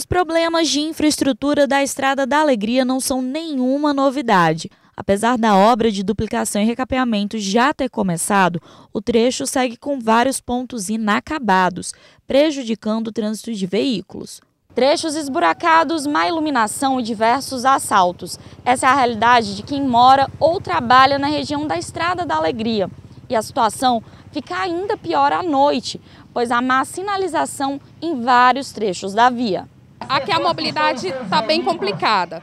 Os problemas de infraestrutura da Estrada da Alegria não são nenhuma novidade. Apesar da obra de duplicação e recapeamento já ter começado, o trecho segue com vários pontos inacabados, prejudicando o trânsito de veículos. Trechos esburacados, má iluminação e diversos assaltos. Essa é a realidade de quem mora ou trabalha na região da Estrada da Alegria. E a situação fica ainda pior à noite, pois há má sinalização em vários trechos da via. Aqui a mobilidade está bem complicada.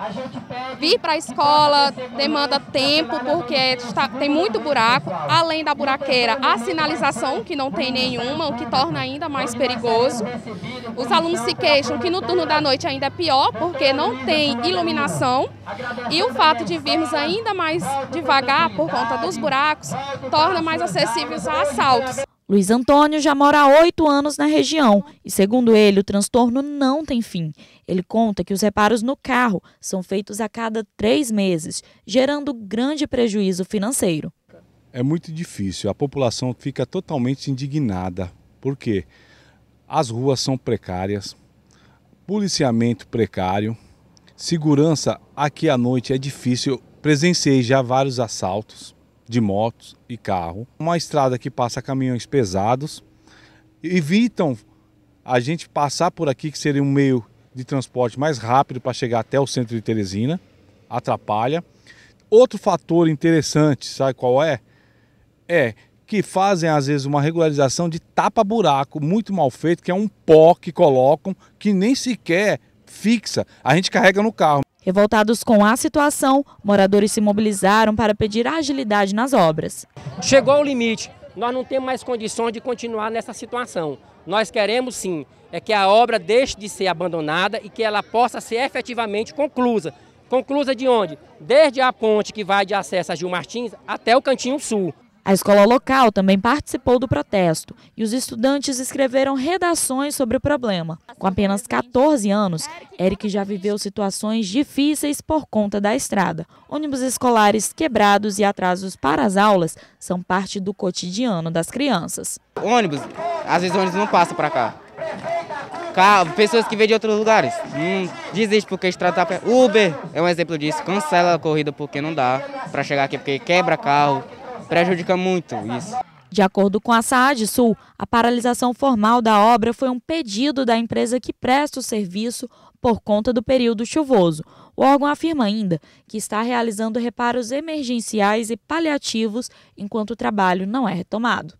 Vir para a escola demanda tempo, porque é, está, tem muito buraco. Além da buraqueira, a sinalização, que não tem nenhuma, o que torna ainda mais perigoso. Os alunos se queixam que no turno da noite ainda é pior, porque não tem iluminação. E o fato de virmos ainda mais devagar por conta dos buracos torna mais acessíveis a assaltos. Luiz Antônio já mora há oito anos na região e, segundo ele, o transtorno não tem fim. Ele conta que os reparos no carro são feitos a cada três meses, gerando grande prejuízo financeiro. É muito difícil, a população fica totalmente indignada, porque as ruas são precárias, policiamento precário, segurança aqui à noite é difícil. Presenciei já vários assaltos de motos e carro. Uma estrada que passa caminhões pesados, evitam a gente passar por aqui, que seria um meio de transporte mais rápido para chegar até o centro de Teresina, atrapalha. Outro fator interessante, sabe qual é? É que fazem às vezes uma regularização de tapa-buraco muito mal feito, que é um pó que colocam que nem sequer fixa. A gente carrega no carro. Revoltados com a situação, moradores se mobilizaram para pedir agilidade nas obras. Chegou ao limite, nós não temos mais condições de continuar nessa situação. Nós queremos sim é que a obra deixe de ser abandonada e que ela possa ser efetivamente conclusa. Conclusa de onde? Desde a ponte que vai de acesso a Gil Martins até o Cantinho Sul. A escola local também participou do protesto e os estudantes escreveram redações sobre o problema. Com apenas 14 anos, Eric já viveu situações difíceis por conta da estrada. Ônibus escolares quebrados e atrasos para as aulas são parte do cotidiano das crianças. Ônibus, às vezes ônibus não passa para cá. Carro, pessoas que vêm de outros lugares. Hum, desiste porque estrada está... Uber é um exemplo disso. Cancela a corrida porque não dá para chegar aqui, porque quebra carro prejudica muito isso. De acordo com a Saad Sul, a paralisação formal da obra foi um pedido da empresa que presta o serviço por conta do período chuvoso. O órgão afirma ainda que está realizando reparos emergenciais e paliativos enquanto o trabalho não é retomado.